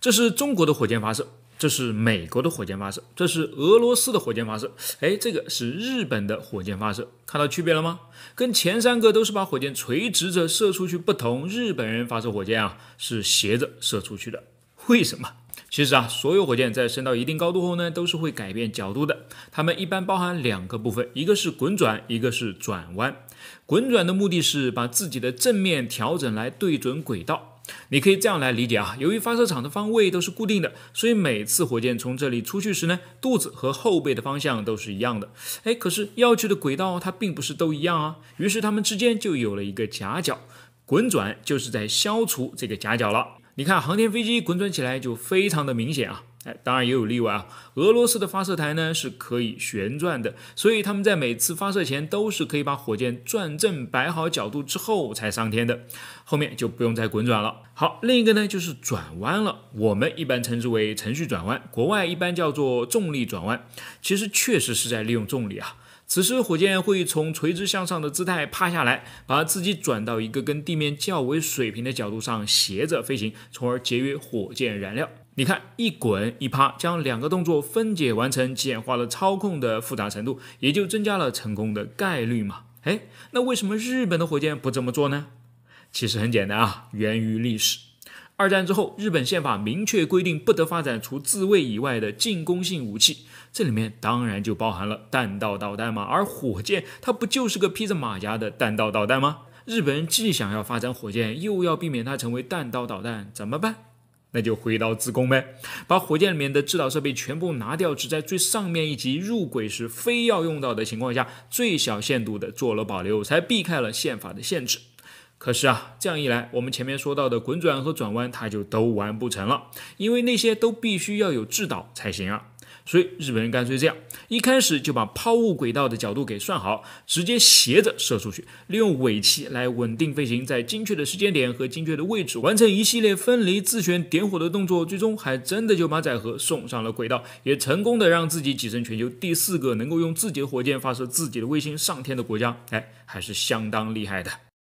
这是中国的火箭发射，这是美国的火箭发射，这是俄罗斯的火箭发射，哎，这个是日本的火箭发射，看到区别了吗？跟前三个都是把火箭垂直着射出去不同，日本人发射火箭啊是斜着射出去的。为什么？其实啊，所有火箭在升到一定高度后呢，都是会改变角度的。它们一般包含两个部分，一个是滚转，一个是转弯。滚转的目的是把自己的正面调整来对准轨道。你可以这样来理解啊，由于发射场的方位都是固定的，所以每次火箭从这里出去时呢，肚子和后背的方向都是一样的。哎，可是要去的轨道它并不是都一样啊，于是它们之间就有了一个夹角，滚转就是在消除这个夹角了。你看航天飞机滚转起来就非常的明显啊。当然也有例外啊，俄罗斯的发射台呢是可以旋转的，所以他们在每次发射前都是可以把火箭转正摆好角度之后才上天的，后面就不用再滚转了。好，另一个呢就是转弯了，我们一般称之为程序转弯，国外一般叫做重力转弯，其实确实是在利用重力啊。此时，火箭会从垂直向上的姿态趴下来，把自己转到一个跟地面较为水平的角度上斜着飞行，从而节约火箭燃料。你看，一滚一趴，将两个动作分解完成，简化了操控的复杂程度，也就增加了成功的概率嘛？哎，那为什么日本的火箭不这么做呢？其实很简单啊，源于历史。二战之后，日本宪法明确规定不得发展除自卫以外的进攻性武器，这里面当然就包含了弹道导弹嘛。而火箭，它不就是个披着马甲的弹道导弹吗？日本人既想要发展火箭，又要避免它成为弹道导弹，怎么办？那就回到自宫呗，把火箭里面的制导设备全部拿掉，只在最上面一级入轨时非要用到的情况下，最小限度的做了保留，才避开了宪法的限制。可是啊，这样一来，我们前面说到的滚转和转弯，它就都完不成了，因为那些都必须要有制导才行啊。所以日本人干脆这样，一开始就把抛物轨道的角度给算好，直接斜着射出去，利用尾气来稳定飞行，在精确的时间点和精确的位置，完成一系列分离、自旋、点火的动作，最终还真的就把载荷送上了轨道，也成功的让自己跻身全球第四个能够用自己的火箭发射自己的卫星上天的国家。哎，还是相当厉害的。